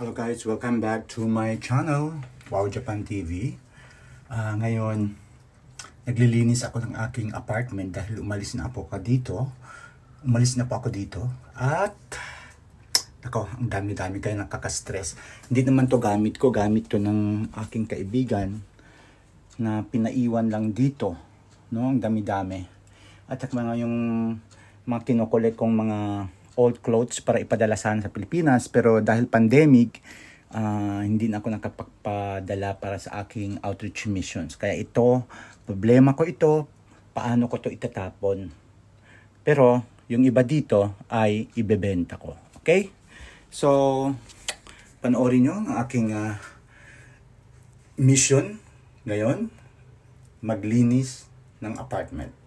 Hello guys, welcome back to my channel, Wow Japan TV. Uh, ah, ngayon, naglilinis ako ng aking apartment dahil umalis na po ako dito. Umalis na po ako dito at ako, ang dami-dami kayo nakaka-stress. Hindi naman to gamit ko, gamit to ng aking kaibigan na pinaiwan lang dito. No? Ang dami-dami. At mga yung mga kinokolek kong mga old clothes para ipadala sana sa Pilipinas pero dahil pandemic uh, hindi na ako nakapagpadala para sa aking outreach missions kaya ito problema ko ito paano ko to itatapon pero yung iba dito ay ibebenta ko okay so panoorin nyo ang aking uh, mission ngayon maglinis ng apartment